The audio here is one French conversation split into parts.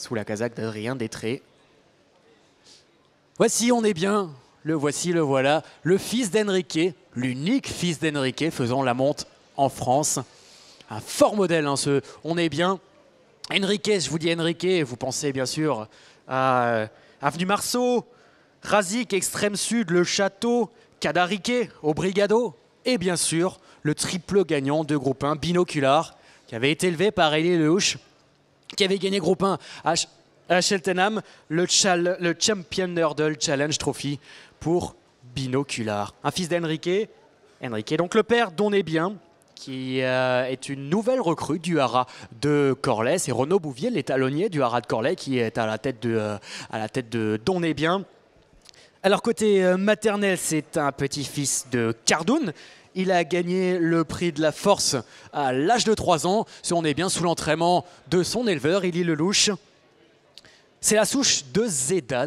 sous la casaque d'Adrien Détré. Voici, on est bien. Le voici, le voilà. Le fils d'Enrique, l'unique fils d'Enrique faisant la monte en France. Un fort modèle, hein, ce on est bien. Enrique, je vous dis Enrique, vous pensez bien sûr à Avenue Marceau, Razik, Extrême Sud, Le Château, Cadarique, au Brigado, et bien sûr le triple gagnant de groupe 1, Binocular, qui avait été élevé par Elie Lehouche qui avait gagné groupe 1 à, Cheltenham, le, le Champion Hurdle Challenge Trophy pour Binocular. Un fils d'Enrique, Enrique, donc le père d'On bien, qui euh, est une nouvelle recrue du Hara de Corlay. C'est Renaud Bouvier, l'étalonnier du Hara de Corlay, qui est à la tête de, euh, à la tête de bien. Alors côté euh, maternel, c'est un petit-fils de Cardoun, il a gagné le prix de la force à l'âge de 3 ans. Si on est bien sous l'entraînement de son éleveur, Élie louche C'est la souche de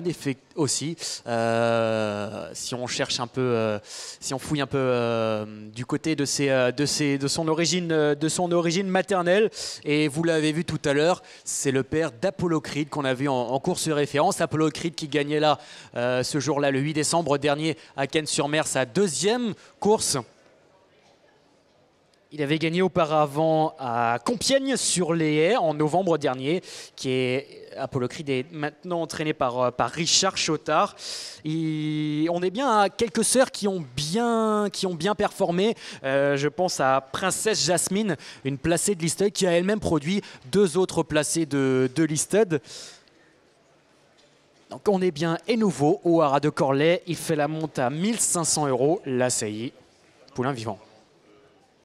effet aussi. Euh, si on cherche un peu, euh, si on fouille un peu euh, du côté de, ses, de, ses, de, son origine, de son origine maternelle, et vous l'avez vu tout à l'heure, c'est le père Creed qu'on a vu en, course de référence. Creed qui gagnait là ce jour-là, le 8 décembre dernier, à Ken sur mer sa deuxième course il avait gagné auparavant à Compiègne sur les haies en novembre dernier, qui est Apollo Creed est maintenant entraîné par, euh, Richard Chotard. on est bien à quelques sœurs qui ont bien, qui ont bien performé. Euh, je pense à Princesse Jasmine, une placée de Listed, qui a elle-même produit deux autres placées de, Listed. Donc on est bien et nouveau au Hara de Corlay. Il fait la monte à 1500 euros. La saillie, poulain vivant.